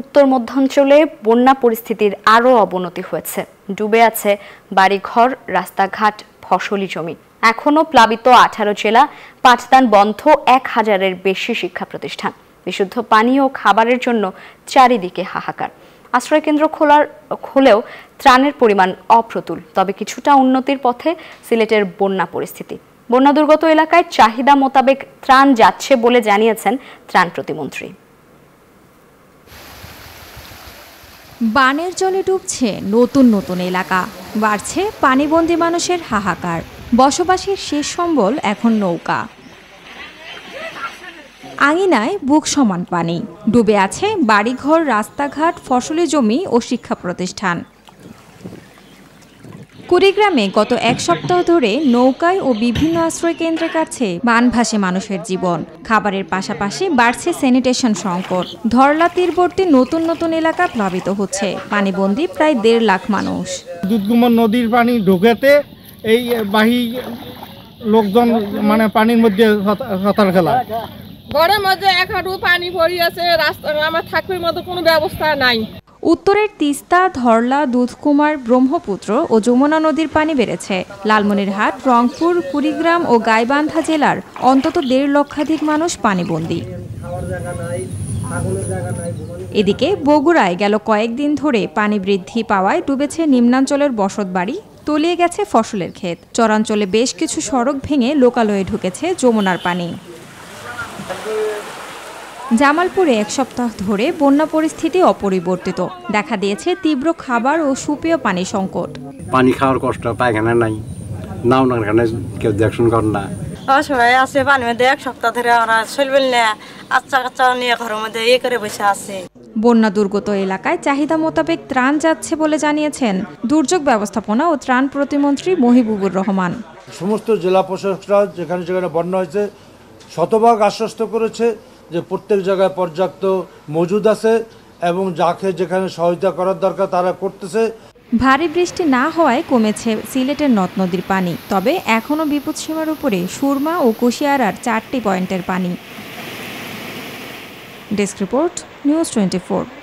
উত্তর মধ্যাঞ্চলে বন্যা পরিস্থিতির আরও অবনতি হয়েছে ডুবে আছে বাড়িঘর রাস্তাঘাট ফসলি জমি এখনও প্লাবিত আঠারো জেলা পাঠদান বন্ধ এক হাজারের বেশি শিক্ষা প্রতিষ্ঠান বিশুদ্ধ পানি ও খাবারের জন্য চারিদিকে হাহাকার আশ্রয়কেন্দ্র খোলার খুলেও ত্রাণের পরিমাণ অপ্রতুল তবে কিছুটা উন্নতির পথে সিলেটের বন্যা পরিস্থিতি বন্যা দুর্গত এলাকায় চাহিদা মোতাবেক ত্রাণ যাচ্ছে বলে জানিয়েছেন ত্রাণ প্রতিমন্ত্রী বানের জলে ডুবছে নতুন নতুন এলাকা বাড়ছে পানিবন্দী মানুষের হাহাকার বসবাসের শেষ সম্বল এখন নৌকা আঙিনায় বুক সমান পানি ডুবে আছে বাড়িঘর রাস্তাঘাট ফসলি জমি ও শিক্ষা প্রতিষ্ঠান কুড়িগ্রামে গত এক সপ্তাহ ধরে নৌকায় ও বিভিন্ন আশ্রয়কেন্দ্রের কাছে ভাসে মানুষের জীবন খাবারের পাশাপাশি বাড়ছে স্যানিটেশন সংকট ধরলা তীরবর্তী নতুন নতুন এলাকা প্লাবিত হচ্ছে পানিবন্দী প্রায় দেড় লাখ মানুষ দুধগুমন নদীর পানি ঢুকেতে এই বাহি লোকজন মানে পানির মধ্যে সাঁতার খেলা ঘরের মধ্যে এক হাঁটু পানি পড়ি আছে রাস্তা আমার থাকবে মতো কোনো ব্যবস্থা নাই উত্তরের তিস্তা ধরলা দুধকুমার ব্রহ্মপুত্র ও যমুনা নদীর পানি বেড়েছে লালমনিরহাট রংপুর কুড়িগ্রাম ও গাইবান্ধা জেলার অন্তত দেড় লক্ষাধিক মানুষ পানিবন্দী এদিকে বগুড়ায় গেল কয়েকদিন ধরে পানি বৃদ্ধি পাওয়ায় ডুবেছে নিম্নাঞ্চলের বসতবাড়ি তলিয়ে গেছে ফসলের ক্ষেত চরাঞ্চলে বেশ কিছু সড়ক ভেঙে লোকালয়ে ঢুকেছে যমুনার পানি জামালপুরে এক সপ্তাহ ধরে বন্যা পরিস্থিতি অপরিবর্তিত দেখা দিয়েছে তীব্র খাবার ও সুপেয় পানি সংকট পানি খাওয়ার কষ্ট পায়খানা নাই নাও না এখানে কেউ দেখুন কর না সবাই আছে পানি মধ্যে এক সপ্তাহ ধরে আমরা চলবেন না আচ্ছা কাচ্চা নিয়ে ঘরের মধ্যে ইয়ে করে বসে আছে বন্যা দুর্গত এলাকায় চাহিদা মোতাবেক ত্রাণ যাচ্ছে বলে জানিয়েছেন দুর্যোগ ব্যবস্থাপনা ও ত্রাণ প্রতিমন্ত্রী মহিবুবুর রহমান সমস্ত জেলা প্রশাসকরা যেখানে যেখানে বন্যা হয়েছে শতভাগ আশ্বস্ত করেছে যে প্রত্যেক জায়গায় পর্যাপ্ত মজুদ আছে এবং যাকে যেখানে সহায়তা করার দরকার তারা করতেছে ভারী বৃষ্টি না হওয়ায় কমেছে সিলেটের নদ নদীর পানি তবে এখনও বিপদসীমার উপরে সুরমা ও কুশিয়ারার চারটি পয়েন্টের পানি ডেস্ক রিপোর্ট নিউজ টোয়েন্টি